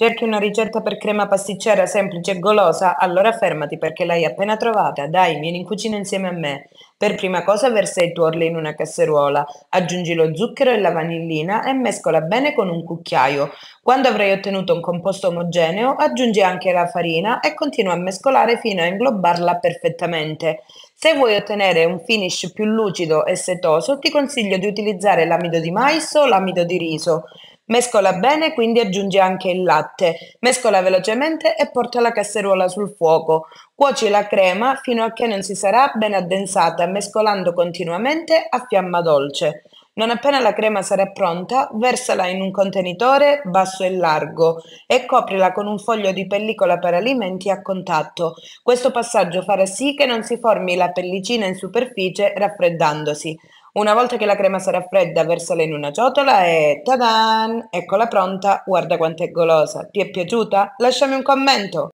Cerchi una ricetta per crema pasticcera semplice e golosa? Allora fermati perché l'hai appena trovata. Dai, vieni in cucina insieme a me. Per prima cosa versa i tuorli in una casseruola, aggiungi lo zucchero e la vanillina e mescola bene con un cucchiaio. Quando avrai ottenuto un composto omogeneo, aggiungi anche la farina e continua a mescolare fino a inglobarla perfettamente. Se vuoi ottenere un finish più lucido e setoso, ti consiglio di utilizzare l'amido di mais o l'amido di riso. Mescola bene, quindi aggiungi anche il latte. Mescola velocemente e porta la casseruola sul fuoco. Cuoci la crema fino a che non si sarà ben addensata, mescolando continuamente a fiamma dolce. Non appena la crema sarà pronta, versala in un contenitore basso e largo e coprila con un foglio di pellicola per alimenti a contatto. Questo passaggio farà sì che non si formi la pellicina in superficie raffreddandosi. Una volta che la crema sarà fredda, versala in una ciotola e tadan! Eccola pronta, guarda quanto è golosa. Ti è piaciuta? Lasciami un commento!